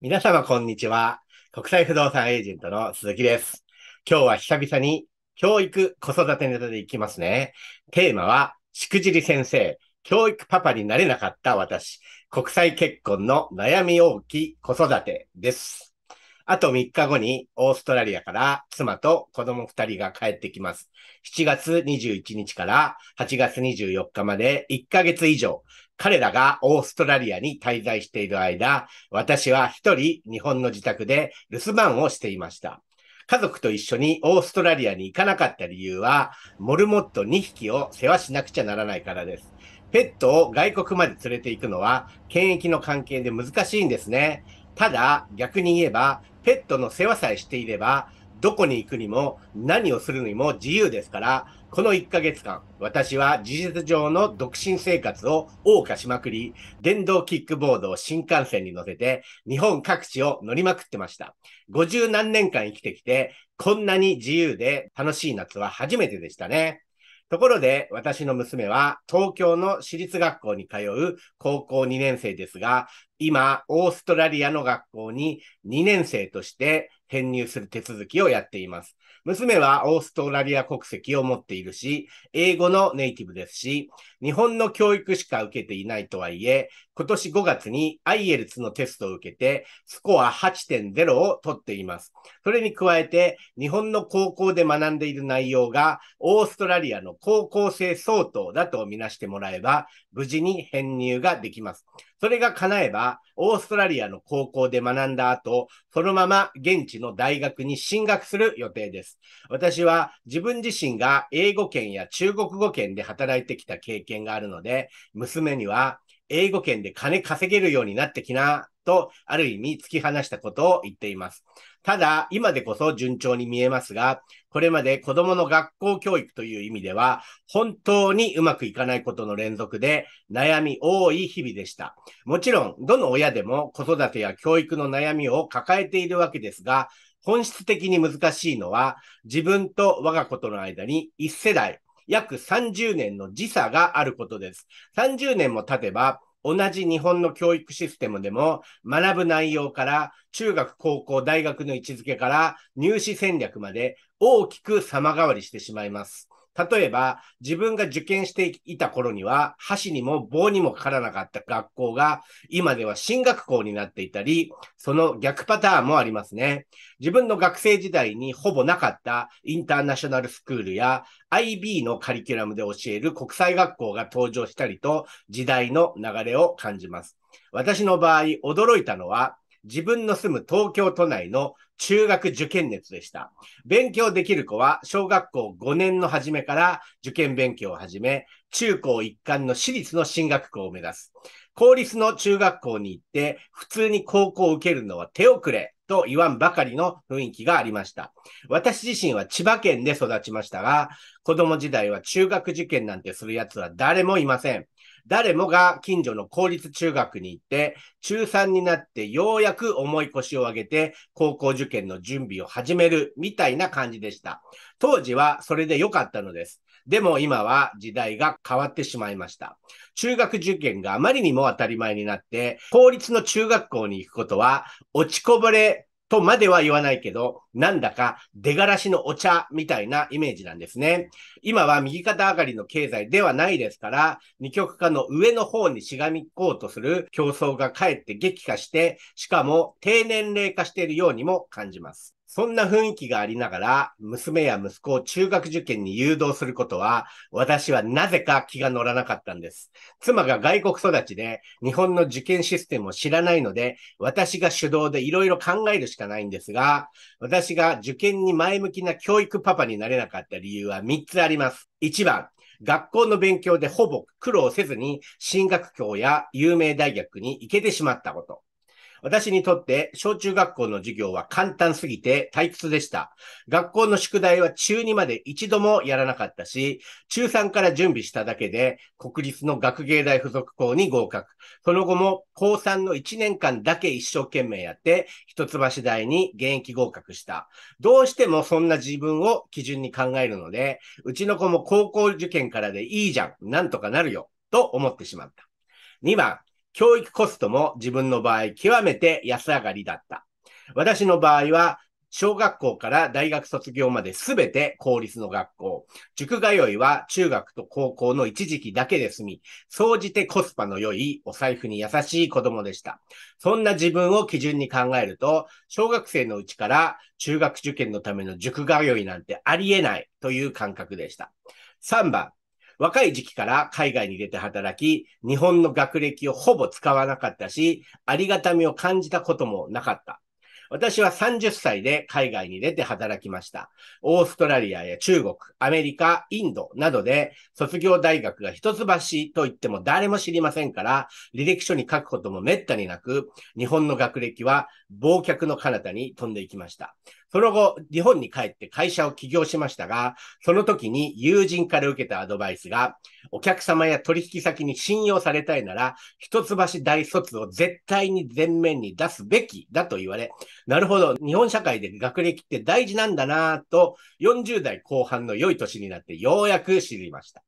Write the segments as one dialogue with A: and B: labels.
A: 皆様こんにちは。国際不動産エージェントの鈴木です。今日は久々に教育子育てネタでいきますね。テーマは、しくじり先生、教育パパになれなかった私、国際結婚の悩み大きい子育てです。あと3日後にオーストラリアから妻と子供2人が帰ってきます。7月21日から8月24日まで1ヶ月以上、彼らがオーストラリアに滞在している間、私は一人日本の自宅で留守番をしていました。家族と一緒にオーストラリアに行かなかった理由は、モルモット2匹を世話しなくちゃならないからです。ペットを外国まで連れて行くのは、検疫の関係で難しいんですね。ただ、逆に言えば、ペットの世話さえしていれば、どこに行くにも、何をするにも自由ですから、この1ヶ月間、私は事実上の独身生活を謳歌しまくり、電動キックボードを新幹線に乗せて、日本各地を乗りまくってました。50何年間生きてきて、こんなに自由で楽しい夏は初めてでしたね。ところで、私の娘は東京の私立学校に通う高校2年生ですが、今、オーストラリアの学校に2年生として編入する手続きをやっています。娘はオーストラリア国籍を持っているし、英語のネイティブですし、日本の教育しか受けていないとはいえ、今年5月に IELTS のテストを受けて、スコア8.0を取っています。それに加えて、日本の高校で学んでいる内容が、オーストラリアの高校生相当だとみなしてもらえば、無事に編入ができます。それが叶えば、オーストラリアの高校で学んだ後、そのまま現地の大学に進学する予定です。私は自分自身が英語圏や中国語圏で働いてきた経験があるので、娘には英語圏で金稼げるようになってきな、と、ある意味突き放したことを言っています。ただ、今でこそ順調に見えますが、これまで子供の学校教育という意味では、本当にうまくいかないことの連続で、悩み多い日々でした。もちろん、どの親でも子育てや教育の悩みを抱えているわけですが、本質的に難しいのは、自分と我が子との間に一世代、約30年の時差があることです。30年も経てば、同じ日本の教育システムでも学ぶ内容から中学、高校、大学の位置づけから入試戦略まで大きく様変わりしてしまいます。例えば、自分が受験していた頃には、箸にも棒にもかからなかった学校が、今では進学校になっていたり、その逆パターンもありますね。自分の学生時代にほぼなかったインターナショナルスクールや IB のカリキュラムで教える国際学校が登場したりと、時代の流れを感じます。私の場合、驚いたのは、自分の住む東京都内の中学受験熱でした。勉強できる子は小学校5年の初めから受験勉強を始め、中高一貫の私立の進学校を目指す。公立の中学校に行って、普通に高校を受けるのは手遅れと言わんばかりの雰囲気がありました。私自身は千葉県で育ちましたが、子供時代は中学受験なんてする奴は誰もいません。誰もが近所の公立中学に行って、中3になってようやく重い腰を上げて、高校受験の準備を始めるみたいな感じでした。当時はそれで良かったのです。でも今は時代が変わってしまいました。中学受験があまりにも当たり前になって、公立の中学校に行くことは落ちこぼれとまでは言わないけど、なんだか出がらしのお茶みたいなイメージなんですね。今は右肩上がりの経済ではないですから、二極化の上の方にしがみこうとする競争がかえって激化して、しかも低年齢化しているようにも感じます。そんな雰囲気がありながら、娘や息子を中学受験に誘導することは、私はなぜか気が乗らなかったんです。妻が外国育ちで、日本の受験システムを知らないので、私が主導でいろいろ考えるしかないんですが、私が受験に前向きな教育パパになれなかった理由は3つあります。1番、学校の勉強でほぼ苦労せずに進学校や有名大学に行けてしまったこと。私にとって小中学校の授業は簡単すぎて退屈でした。学校の宿題は中2まで一度もやらなかったし、中3から準備しただけで国立の学芸大附属校に合格。その後も高3の1年間だけ一生懸命やって、一橋大に現役合格した。どうしてもそんな自分を基準に考えるので、うちの子も高校受験からでいいじゃん。なんとかなるよ。と思ってしまった。2番、教育コストも自分の場合極めて安上がりだった。私の場合は小学校から大学卒業まで全て公立の学校。塾通いは中学と高校の一時期だけで済み、総じてコスパの良いお財布に優しい子供でした。そんな自分を基準に考えると、小学生のうちから中学受験のための塾通いなんてありえないという感覚でした。3番、若い時期から海外に出て働き、日本の学歴をほぼ使わなかったし、ありがたみを感じたこともなかった。私は30歳で海外に出て働きました。オーストラリアや中国、アメリカ、インドなどで卒業大学が一橋と言っても誰も知りませんから、履歴書に書くことも滅多になく、日本の学歴は忘却の彼方に飛んでいきました。その後、日本に帰って会社を起業しましたが、その時に友人から受けたアドバイスが、お客様や取引先に信用されたいなら、一橋大卒を絶対に前面に出すべきだと言われ、なるほど、日本社会で学歴って大事なんだなぁと、40代後半の良い年になってようやく知りました。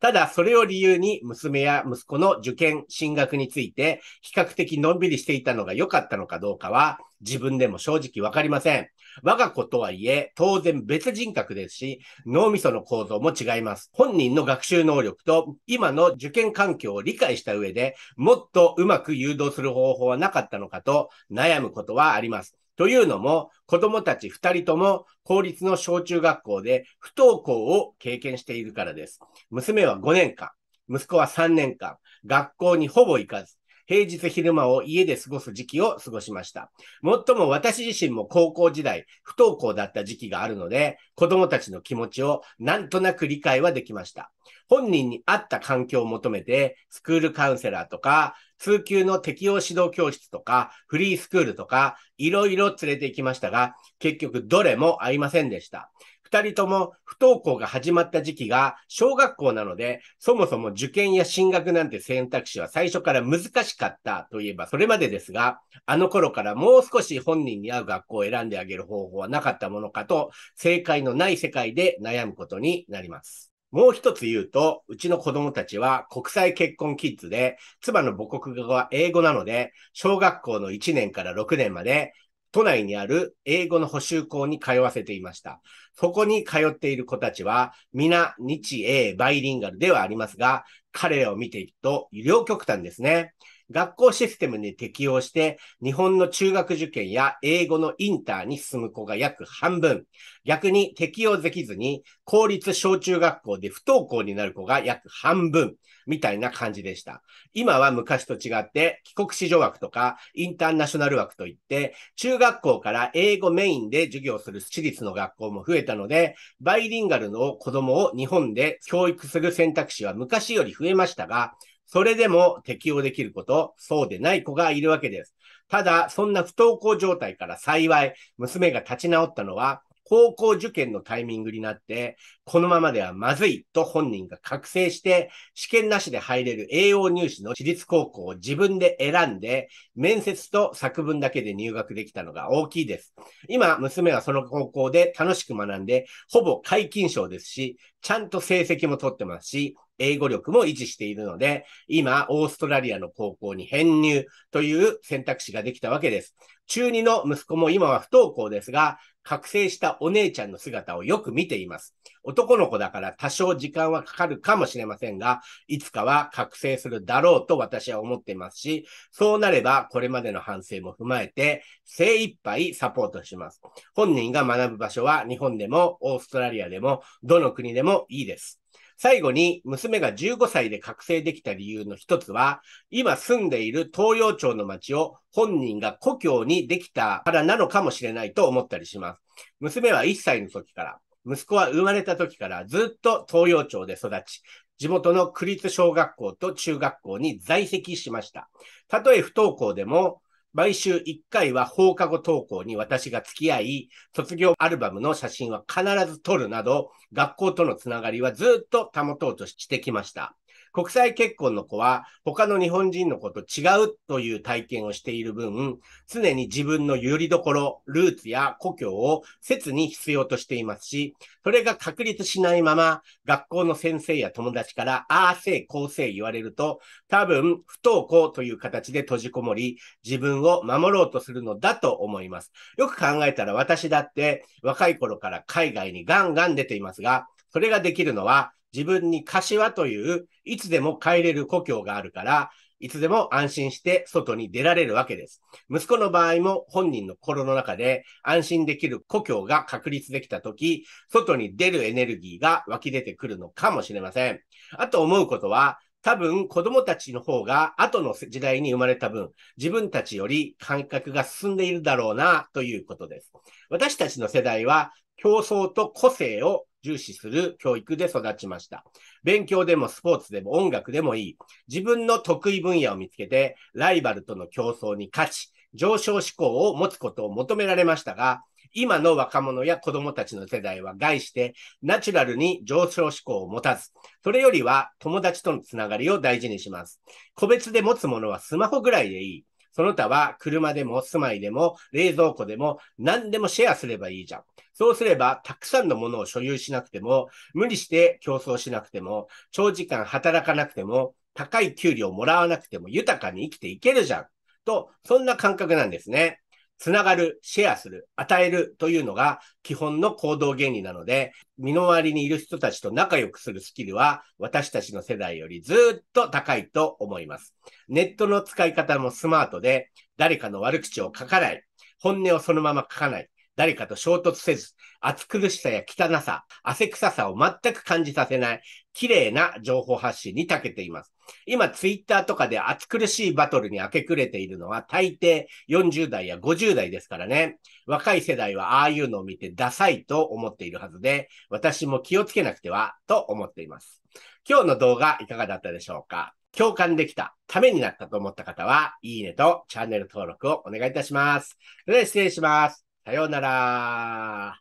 A: ただ、それを理由に娘や息子の受験、進学について比較的のんびりしていたのが良かったのかどうかは自分でも正直わかりません。我が子とはいえ、当然別人格ですし、脳みその構造も違います。本人の学習能力と今の受験環境を理解した上でもっとうまく誘導する方法はなかったのかと悩むことはあります。というのも、子供たち二人とも公立の小中学校で不登校を経験しているからです。娘は5年間、息子は3年間、学校にほぼ行かず、平日昼間を家で過ごす時期を過ごしました。もっとも私自身も高校時代、不登校だった時期があるので、子供たちの気持ちをなんとなく理解はできました。本人に合った環境を求めて、スクールカウンセラーとか、通級の適応指導教室とか、フリースクールとか、いろいろ連れて行きましたが、結局どれも合いませんでした。二人とも不登校が始まった時期が小学校なので、そもそも受験や進学なんて選択肢は最初から難しかったといえばそれまでですが、あの頃からもう少し本人に合う学校を選んであげる方法はなかったものかと、正解のない世界で悩むことになります。もう一つ言うと、うちの子供たちは国際結婚キッズで、妻の母国語は英語なので、小学校の1年から6年まで都内にある英語の補修校に通わせていました。そこに通っている子たちは、皆日英バイリンガルではありますが、彼らを見ていくと、医療極端ですね。学校システムに適応して、日本の中学受験や英語のインターに進む子が約半分、逆に適用できずに、公立小中学校で不登校になる子が約半分、みたいな感じでした。今は昔と違って、帰国子女枠とか、インターナショナル枠といって、中学校から英語メインで授業する私立の学校も増えたので、バイリンガルの子供を日本で教育する選択肢は昔より増えましたが、それでも適応できること、そうでない子がいるわけです。ただ、そんな不登校状態から幸い、娘が立ち直ったのは、高校受験のタイミングになって、このままではまずいと本人が覚醒して、試験なしで入れる栄養入試の私立高校を自分で選んで、面接と作文だけで入学できたのが大きいです。今、娘はその高校で楽しく学んで、ほぼ皆勤賞ですし、ちゃんと成績も取ってますし、英語力も維持しているので、今、オーストラリアの高校に編入という選択肢ができたわけです。中2の息子も今は不登校ですが、覚醒したお姉ちゃんの姿をよく見ています。男の子だから多少時間はかかるかもしれませんが、いつかは覚醒するだろうと私は思っていますし、そうなればこれまでの反省も踏まえて精一杯サポートします。本人が学ぶ場所は日本でもオーストラリアでもどの国でもいいです。最後に、娘が15歳で覚醒できた理由の一つは、今住んでいる東洋町の町を本人が故郷にできたからなのかもしれないと思ったりします。娘は1歳の時から、息子は生まれた時からずっと東洋町で育ち、地元の区立小学校と中学校に在籍しました。たとえ不登校でも、毎週1回は放課後登校に私が付き合い、卒業アルバムの写真は必ず撮るなど、学校とのつながりはずっと保とうとしてきました。国際結婚の子は他の日本人の子と違うという体験をしている分、常に自分の拠り所、ルーツや故郷を切に必要としていますし、それが確立しないまま学校の先生や友達からああせいこうせい言われると、多分不登校という形で閉じこもり、自分を守ろうとするのだと思います。よく考えたら私だって若い頃から海外にガンガン出ていますが、それができるのは自分に柏という、いつでも帰れる故郷があるから、いつでも安心して外に出られるわけです。息子の場合も本人の心の中で安心できる故郷が確立できたとき、外に出るエネルギーが湧き出てくるのかもしれません。あと思うことは、多分子供たちの方が後の時代に生まれた分、自分たちより感覚が進んでいるだろうなということです。私たちの世代は競争と個性を重視する教育で育ちました。勉強でもスポーツでも音楽でもいい。自分の得意分野を見つけて、ライバルとの競争に勝ち、上昇志向を持つことを求められましたが、今の若者や子供たちの世代は概して、ナチュラルに上昇志向を持たず、それよりは友達とのつながりを大事にします。個別で持つものはスマホぐらいでいい。その他は車でも住まいでも冷蔵庫でも何でもシェアすればいいじゃん。そうすればたくさんのものを所有しなくても、無理して競争しなくても、長時間働かなくても、高い給料をもらわなくても豊かに生きていけるじゃん。と、そんな感覚なんですね。つながる、シェアする、与えるというのが基本の行動原理なので、身の回りにいる人たちと仲良くするスキルは私たちの世代よりずっと高いと思います。ネットの使い方もスマートで、誰かの悪口を書かない、本音をそのまま書かない、誰かと衝突せず、暑苦しさや汚さ、汗臭さを全く感じさせない、綺麗な情報発信に長けています。今ツイッターとかで暑苦しいバトルに明け暮れているのは大抵40代や50代ですからね。若い世代はああいうのを見てダサいと思っているはずで、私も気をつけなくてはと思っています。今日の動画いかがだったでしょうか共感できた、ためになったと思った方は、いいねとチャンネル登録をお願いいたします。それでは失礼します。さようなら。